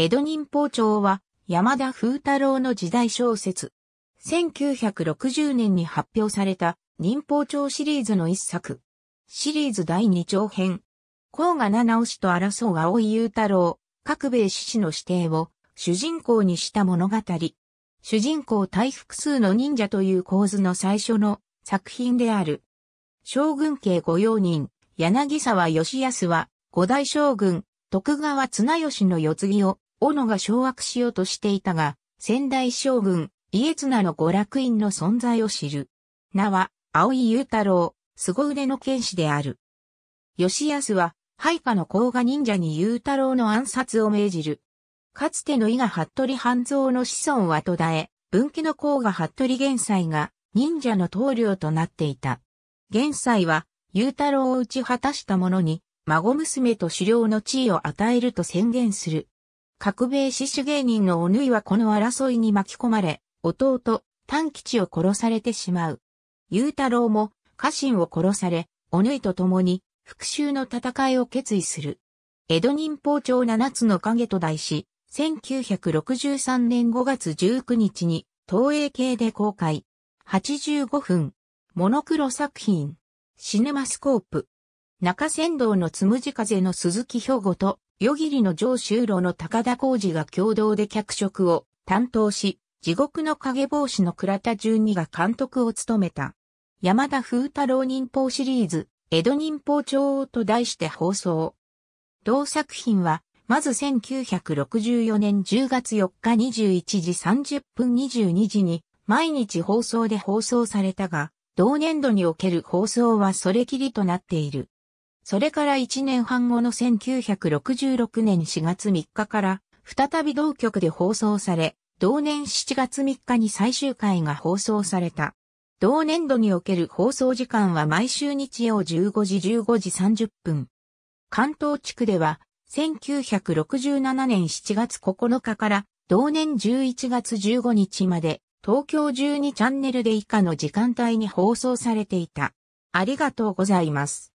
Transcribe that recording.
江戸忍法帳は山田風太郎の時代小説。1960年に発表された忍法帳シリーズの一作。シリーズ第2長編。甲賀七尾氏と争う青井雄太郎、各米志士の指定を主人公にした物語。主人公大複数の忍者という構図の最初の作品である。将軍家御用人、柳沢義康は五代将軍、徳川綱吉の世継ぎを斧が掌握しようとしていたが、仙台将軍、家綱の娯楽院の存在を知る。名は、青井雄太郎、凄腕の剣士である。吉安は、配下の甲賀忍者に雄太郎の暗殺を命じる。かつての伊賀服部半蔵の子孫は途絶え、分岐の甲賀服部玄斎が忍者の棟梁となっていた。玄斎は、雄太郎を打ち果たした者に、孫娘と狩猟の地位を与えると宣言する。革命死守芸人のおぬいはこの争いに巻き込まれ、弟、丹吉を殺されてしまう。雄太郎も家臣を殺され、おぬいと共に復讐の戦いを決意する。江戸忍法町七つの影と題し、1963年5月19日に東映系で公開。85分。モノクロ作品。シネマスコープ。中仙道のつむじ風の鈴木兵庫と夜霧の上州路の高田浩二が共同で脚色を担当し、地獄の影帽子の倉田純二が監督を務めた。山田風太郎忍法シリーズ、江戸忍法帳と題して放送。同作品は、まず1964年10月4日21時30分22時に毎日放送で放送されたが、同年度における放送はそれきりとなっている。それから1年半後の1966年4月3日から、再び同局で放送され、同年7月3日に最終回が放送された。同年度における放送時間は毎週日曜15時15時30分。関東地区では、1967年7月9日から同年11月15日まで東京12チャンネルで以下の時間帯に放送されていた。ありがとうございます。